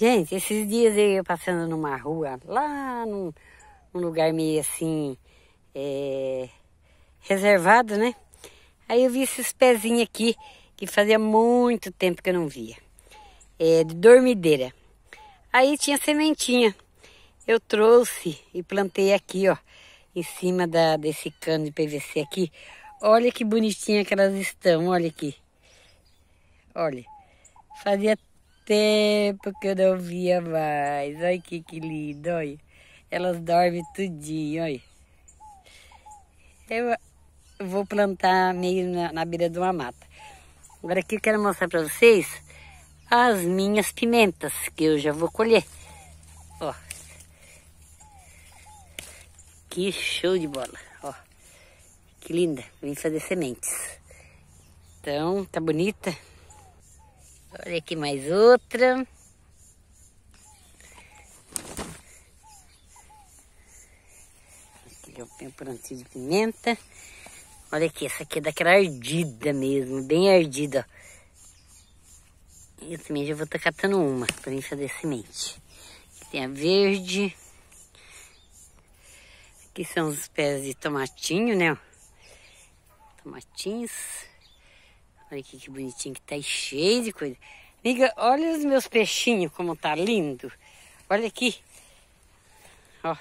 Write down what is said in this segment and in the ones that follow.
Gente, esses dias eu ia passando numa rua, lá num, num lugar meio assim, é, reservado, né? Aí eu vi esses pezinhos aqui, que fazia muito tempo que eu não via. É, de dormideira. Aí tinha sementinha. Eu trouxe e plantei aqui, ó, em cima da, desse cano de PVC aqui. Olha que bonitinha que elas estão, olha aqui. Olha, fazia tempo que eu não via mais. Olha que, que lindo, olha. Elas dormem tudinho, olha. Eu vou plantar meio na, na beira de uma mata. Agora aqui eu quero mostrar para vocês as minhas pimentas, que eu já vou colher. Ó. Que show de bola, ó. Que linda, vim fazer sementes. Então, tá bonita. Olha aqui mais outra. Aqui já o plantio de pimenta. Olha aqui, essa aqui é daquela ardida mesmo, bem ardida. Eu também já vou estar catando uma para encher de semente. Aqui tem a verde. Aqui são os pés de tomatinho, né? Tomatinhos. Olha aqui que bonitinho que tá cheio de coisa. Amiga, olha os meus peixinhos como tá lindo. Olha aqui. Ó.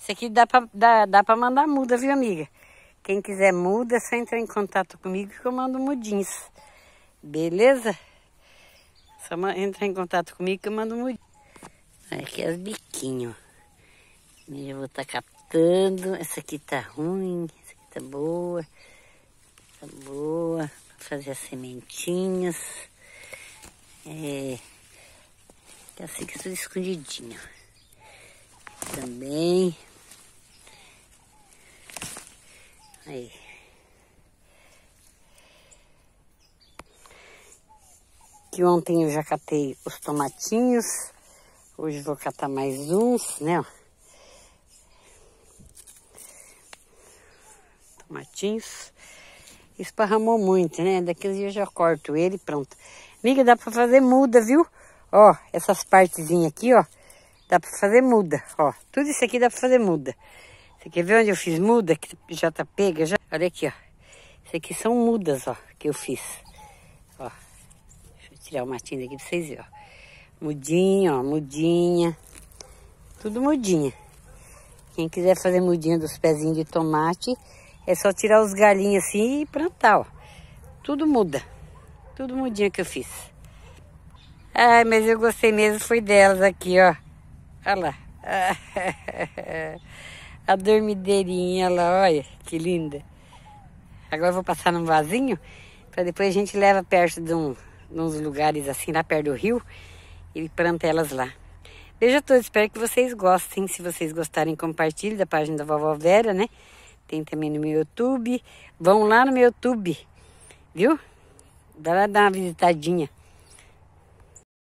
Isso aqui dá pra, dá, dá pra mandar muda, viu, amiga? Quem quiser muda, é só entrar em contato comigo que eu mando mudinhos. Beleza? Só entrar em contato comigo que eu mando mudinhos. Olha aqui as biquinhos. Eu vou estar tá captando. Essa aqui tá ruim, essa aqui tá boa. Tá boa fazer as sementinhas. É, assim que é tudo escondidinho. Também. Aí. Que ontem eu já catei os tomatinhos. Hoje vou catar mais uns, né? Tomatinhos esparramou muito, né? Daqui uns dias eu já corto ele pronto. Amiga, dá para fazer muda, viu? Ó, essas partezinhas aqui, ó. Dá para fazer muda, ó. Tudo isso aqui dá para fazer muda. Você quer ver onde eu fiz muda? Que já tá pega, já. Olha aqui, ó. Isso aqui são mudas, ó, que eu fiz. Ó. Deixa eu tirar o matinho daqui pra vocês verem, ó. Mudinha, ó, mudinha. Tudo mudinha. Quem quiser fazer mudinha dos pezinhos de tomate, é só tirar os galinhos assim e plantar, ó. Tudo muda. Tudo mudinha que eu fiz. Ai, mas eu gostei mesmo, foi delas aqui, ó. Olha lá. A dormideirinha lá, olha, que linda. Agora eu vou passar num vasinho, para depois a gente leva perto de, um, de uns lugares assim, lá perto do rio, e planta elas lá. Beijo a todos, espero que vocês gostem. Se vocês gostarem, compartilhe da página da Vovó Vera, né? tem também no meu YouTube. Vão lá no meu YouTube, viu? Dá lá dar uma visitadinha.